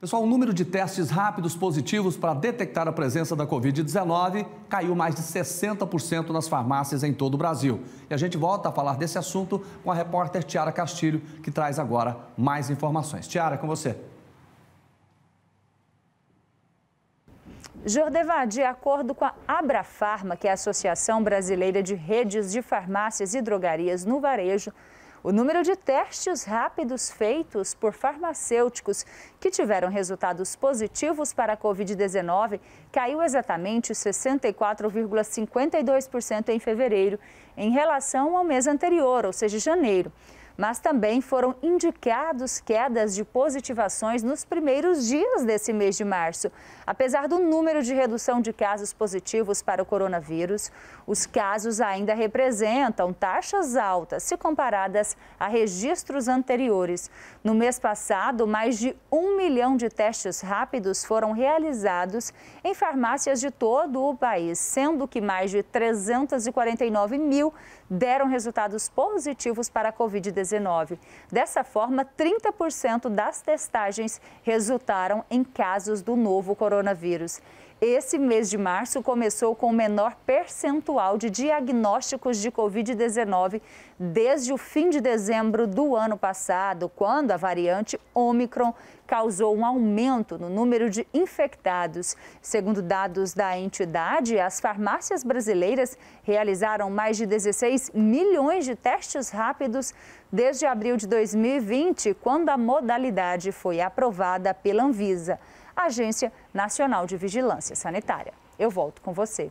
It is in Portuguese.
Pessoal, o número de testes rápidos positivos para detectar a presença da Covid-19 caiu mais de 60% nas farmácias em todo o Brasil. E a gente volta a falar desse assunto com a repórter Tiara Castilho, que traz agora mais informações. Tiara, com você. Jordeva, de acordo com a Abrafarma, que é a Associação Brasileira de Redes de Farmácias e Drogarias no Varejo, o número de testes rápidos feitos por farmacêuticos que tiveram resultados positivos para a Covid-19 caiu exatamente 64,52% em fevereiro, em relação ao mês anterior, ou seja, janeiro mas também foram indicados quedas de positivações nos primeiros dias desse mês de março. Apesar do número de redução de casos positivos para o coronavírus, os casos ainda representam taxas altas se comparadas a registros anteriores. No mês passado, mais de um milhão de testes rápidos foram realizados em farmácias de todo o país, sendo que mais de 349 mil deram resultados positivos para a Covid-19. Dessa forma, 30% das testagens resultaram em casos do novo coronavírus. Esse mês de março começou com o menor percentual de diagnósticos de Covid-19 desde o fim de dezembro do ano passado, quando a variante Omicron causou um aumento no número de infectados. Segundo dados da entidade, as farmácias brasileiras realizaram mais de 16 milhões de testes rápidos desde abril de 2020, quando a modalidade foi aprovada pela Anvisa. Agência Nacional de Vigilância Sanitária. Eu volto com você.